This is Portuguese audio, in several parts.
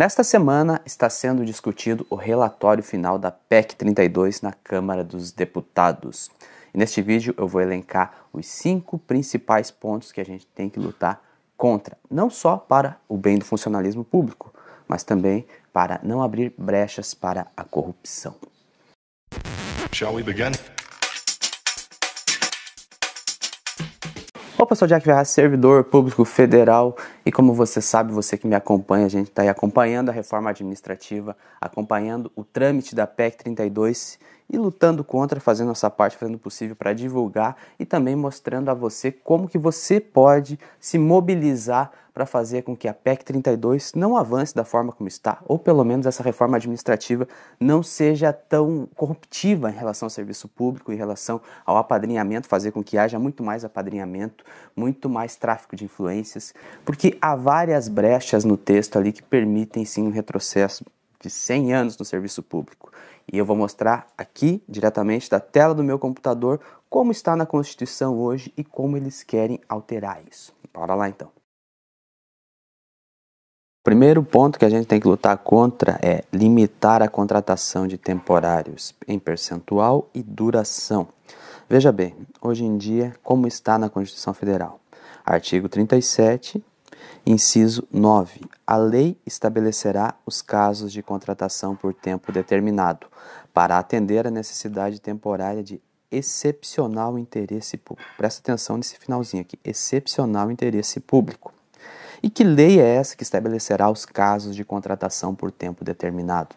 Nesta semana está sendo discutido o relatório final da PEC 32 na Câmara dos Deputados. E neste vídeo eu vou elencar os cinco principais pontos que a gente tem que lutar contra, não só para o bem do funcionalismo público, mas também para não abrir brechas para a corrupção. Shall we begin? Opa, pessoal. sou Jack Ferraz, servidor público federal e como você sabe, você que me acompanha, a gente está aí acompanhando a reforma administrativa, acompanhando o trâmite da PEC 32 e lutando contra, fazendo nossa parte, fazendo o possível para divulgar e também mostrando a você como que você pode se mobilizar para fazer com que a PEC 32 não avance da forma como está, ou pelo menos essa reforma administrativa não seja tão corruptiva em relação ao serviço público, em relação ao apadrinhamento, fazer com que haja muito mais apadrinhamento, muito mais tráfico de influências, porque há várias brechas no texto ali que permitem sim um retrocesso de 100 anos no serviço público. E eu vou mostrar aqui, diretamente da tela do meu computador, como está na Constituição hoje e como eles querem alterar isso. Bora lá então. O primeiro ponto que a gente tem que lutar contra é limitar a contratação de temporários em percentual e duração. Veja bem, hoje em dia, como está na Constituição Federal? Artigo 37 Inciso 9. A lei estabelecerá os casos de contratação por tempo determinado, para atender à necessidade temporária de excepcional interesse público. Presta atenção nesse finalzinho aqui: excepcional interesse público. E que lei é essa que estabelecerá os casos de contratação por tempo determinado?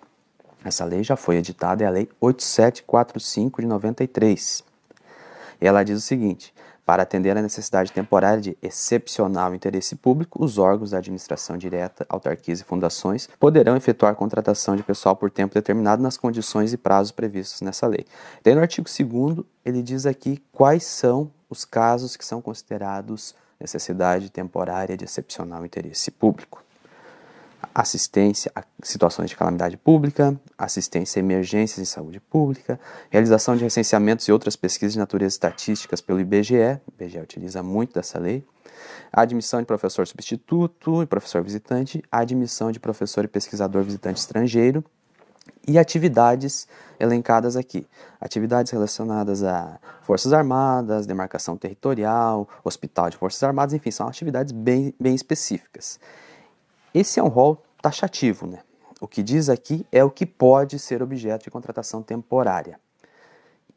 Essa lei já foi editada, é a Lei 8745 de 93. Ela diz o seguinte: para atender à necessidade temporária de excepcional interesse público, os órgãos da administração direta, autarquias e fundações poderão efetuar contratação de pessoal por tempo determinado nas condições e prazos previstos nessa lei. Daí no artigo 2 ele diz aqui quais são os casos que são considerados necessidade temporária de excepcional interesse público assistência a situações de calamidade pública, assistência a emergências em saúde pública, realização de recenseamentos e outras pesquisas de natureza estatísticas pelo IBGE, o IBGE utiliza muito dessa lei, admissão de professor substituto e professor visitante, admissão de professor e pesquisador visitante estrangeiro e atividades elencadas aqui. Atividades relacionadas a Forças Armadas, demarcação territorial, hospital de Forças Armadas, enfim, são atividades bem, bem específicas. Esse é um rol taxativo, né? O que diz aqui é o que pode ser objeto de contratação temporária.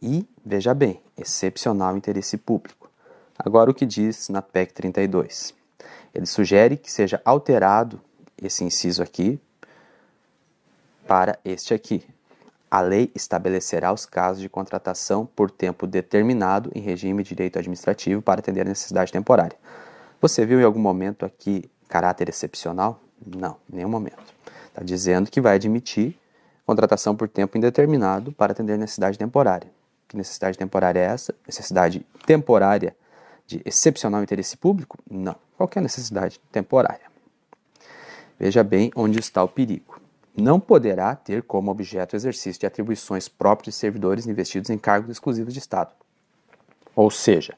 E, veja bem, excepcional interesse público. Agora, o que diz na PEC 32? Ele sugere que seja alterado esse inciso aqui para este aqui. A lei estabelecerá os casos de contratação por tempo determinado em regime de direito administrativo para atender a necessidade temporária. Você viu em algum momento aqui caráter excepcional? Não, em nenhum momento. Está dizendo que vai admitir contratação por tempo indeterminado para atender necessidade temporária. Que necessidade temporária é essa? Necessidade temporária de excepcional interesse público? Não. Qualquer é necessidade temporária. Veja bem onde está o perigo. Não poderá ter como objeto o exercício de atribuições próprias de servidores investidos em cargos exclusivos de Estado. Ou seja,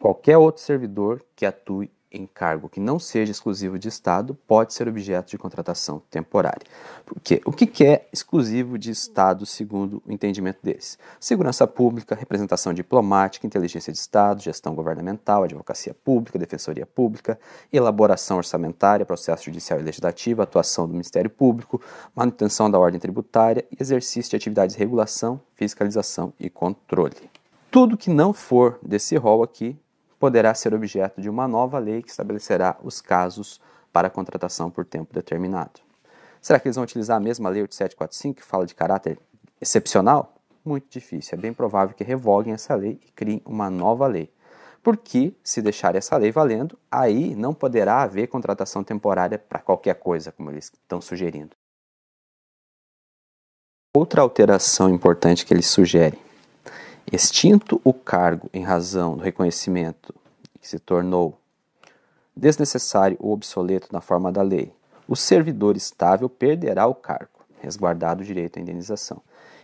qualquer outro servidor que atue em cargo que não seja exclusivo de Estado pode ser objeto de contratação temporária. Porque o que é exclusivo de Estado, segundo o entendimento deles? Segurança pública, representação diplomática, inteligência de Estado, gestão governamental, advocacia pública, defensoria pública, elaboração orçamentária, processo judicial e legislativo, atuação do Ministério Público, manutenção da ordem tributária e exercício de atividades de regulação, fiscalização e controle. Tudo que não for desse rol aqui poderá ser objeto de uma nova lei que estabelecerá os casos para contratação por tempo determinado. Será que eles vão utilizar a mesma lei 8745 que fala de caráter excepcional? Muito difícil. É bem provável que revoguem essa lei e criem uma nova lei. Porque, se deixar essa lei valendo, aí não poderá haver contratação temporária para qualquer coisa, como eles estão sugerindo. Outra alteração importante que eles sugerem Extinto o cargo em razão do reconhecimento que se tornou desnecessário ou obsoleto na forma da lei, o servidor estável perderá o cargo, resguardado o direito à indenização.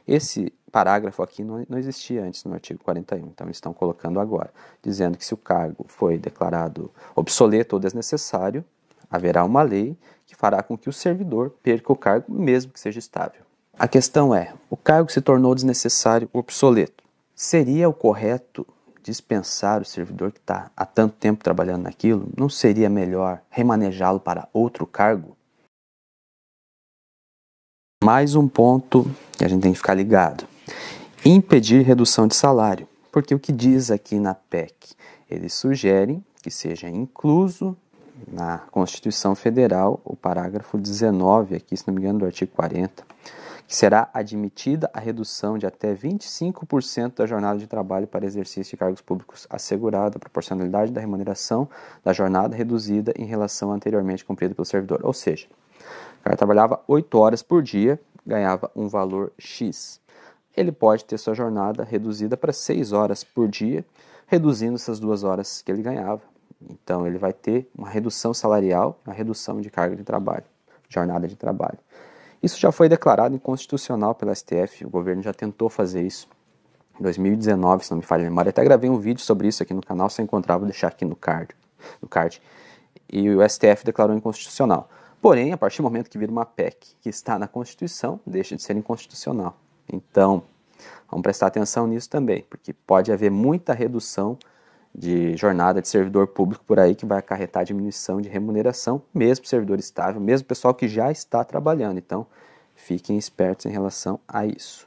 Esse parágrafo aqui não, não existia antes no artigo 41, então eles estão colocando agora, dizendo que se o cargo foi declarado obsoleto ou desnecessário, haverá uma lei que fará com que o servidor perca o cargo, mesmo que seja estável. A questão é: o cargo se tornou desnecessário ou obsoleto. Seria o correto dispensar o servidor que está há tanto tempo trabalhando naquilo? Não seria melhor remanejá-lo para outro cargo? Mais um ponto que a gente tem que ficar ligado: impedir redução de salário. Porque o que diz aqui na PEC? Eles sugerem que seja incluso na Constituição Federal o parágrafo 19, aqui, se não me engano, do artigo 40 que será admitida a redução de até 25% da jornada de trabalho para exercício de cargos públicos assegurada, a proporcionalidade da remuneração da jornada reduzida em relação à anteriormente cumprida pelo servidor. Ou seja, o cara trabalhava 8 horas por dia, ganhava um valor X. Ele pode ter sua jornada reduzida para 6 horas por dia, reduzindo essas duas horas que ele ganhava. Então, ele vai ter uma redução salarial, uma redução de carga de trabalho, jornada de trabalho. Isso já foi declarado inconstitucional pela STF, o governo já tentou fazer isso. Em 2019, se não me falha a memória, até gravei um vídeo sobre isso aqui no canal, se encontrar vou deixar aqui no card, no card. E o STF declarou inconstitucional. Porém, a partir do momento que vira uma PEC que está na Constituição, deixa de ser inconstitucional. Então, vamos prestar atenção nisso também, porque pode haver muita redução de jornada de servidor público por aí que vai acarretar diminuição de remuneração, mesmo servidor estável, mesmo pessoal que já está trabalhando. Então, fiquem espertos em relação a isso.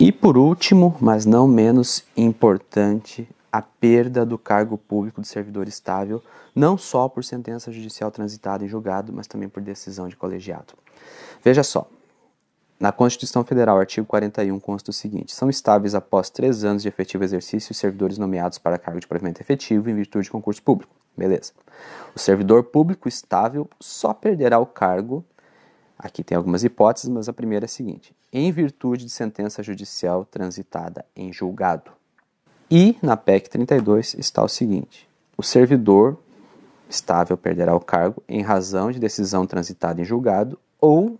E por último, mas não menos importante, a perda do cargo público de servidor estável, não só por sentença judicial transitada em julgado, mas também por decisão de colegiado. Veja só, na Constituição Federal, artigo 41, consta o seguinte: são estáveis após três anos de efetivo exercício os servidores nomeados para cargo de provimento efetivo em virtude de concurso público. Beleza. O servidor público estável só perderá o cargo. Aqui tem algumas hipóteses, mas a primeira é a seguinte: em virtude de sentença judicial transitada em julgado. E na PEC 32 está o seguinte: o servidor estável perderá o cargo em razão de decisão transitada em julgado ou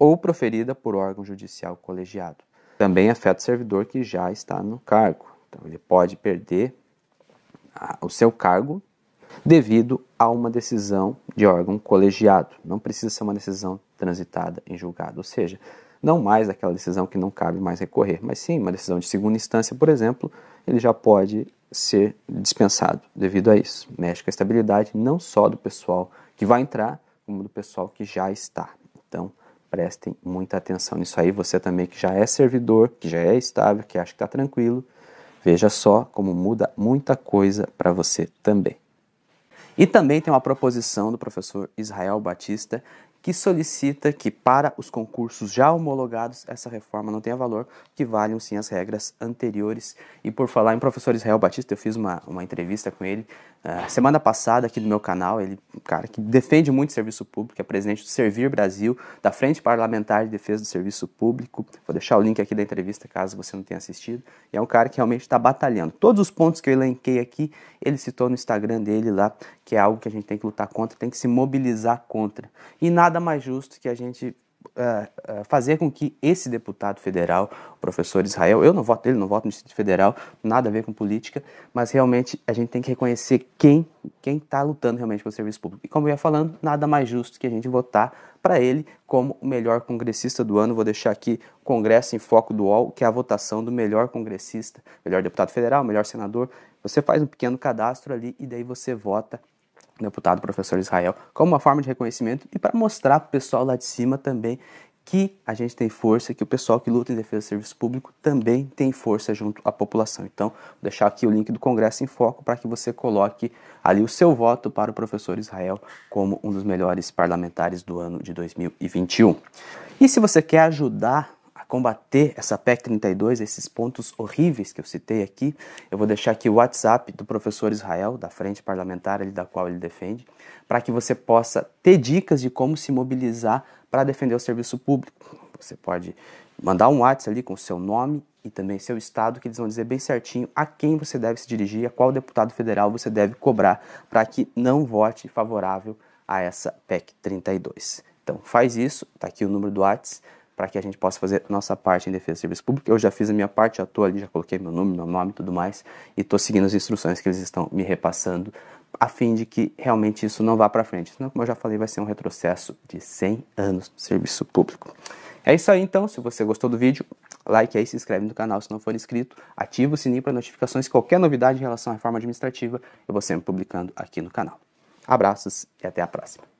ou proferida por órgão judicial colegiado. Também afeta o servidor que já está no cargo. Então, ele pode perder o seu cargo devido a uma decisão de órgão colegiado. Não precisa ser uma decisão transitada em julgado, ou seja, não mais aquela decisão que não cabe mais recorrer, mas sim uma decisão de segunda instância, por exemplo, ele já pode ser dispensado devido a isso. Mexe com a estabilidade não só do pessoal que vai entrar, como do pessoal que já está. Então, Prestem muita atenção nisso aí. Você também que já é servidor, que já é estável, que acha que está tranquilo, veja só como muda muita coisa para você também. E também tem uma proposição do professor Israel Batista que solicita que, para os concursos já homologados, essa reforma não tenha valor, que valham sim as regras anteriores. E por falar em professor Israel Batista, eu fiz uma, uma entrevista com ele uh, semana passada aqui no meu canal. Ele, um cara, que defende muito o serviço público, é presidente do Servir Brasil, da Frente Parlamentar de Defesa do Serviço Público. Vou deixar o link aqui da entrevista caso você não tenha assistido. E é um cara que realmente está batalhando. Todos os pontos que eu elenquei aqui, ele citou no Instagram dele lá, que é algo que a gente tem que lutar contra, tem que se mobilizar contra. E nada nada mais justo que a gente uh, uh, fazer com que esse deputado federal, o professor Israel, eu não voto ele não voto no Distrito Federal, nada a ver com política, mas realmente a gente tem que reconhecer quem quem está lutando realmente pelo serviço público. E como eu ia falando, nada mais justo que a gente votar para ele como o melhor congressista do ano. Vou deixar aqui o Congresso em Foco do UOL, que é a votação do melhor congressista, melhor deputado federal, melhor senador. Você faz um pequeno cadastro ali e daí você vota deputado professor Israel, como uma forma de reconhecimento e para mostrar para o pessoal lá de cima também que a gente tem força, que o pessoal que luta em defesa do serviço público também tem força junto à população. Então, vou deixar aqui o link do Congresso em Foco para que você coloque ali o seu voto para o professor Israel como um dos melhores parlamentares do ano de 2021. E se você quer ajudar combater essa PEC 32, esses pontos horríveis que eu citei aqui, eu vou deixar aqui o WhatsApp do professor Israel, da frente parlamentar ali da qual ele defende, para que você possa ter dicas de como se mobilizar para defender o serviço público. Você pode mandar um WhatsApp ali com seu nome e também seu estado, que eles vão dizer bem certinho a quem você deve se dirigir, a qual deputado federal você deve cobrar para que não vote favorável a essa PEC 32. Então faz isso, está aqui o número do WhatsApp para que a gente possa fazer nossa parte em defesa do serviço público. Eu já fiz a minha parte, já estou ali, já coloquei meu nome, meu nome e tudo mais, e estou seguindo as instruções que eles estão me repassando, a fim de que realmente isso não vá para frente. Senão, como eu já falei, vai ser um retrocesso de 100 anos do serviço público. É isso aí então, se você gostou do vídeo, like aí, se inscreve no canal se não for inscrito, ativa o sininho para notificações, qualquer novidade em relação à reforma administrativa, eu vou sempre publicando aqui no canal. Abraços e até a próxima.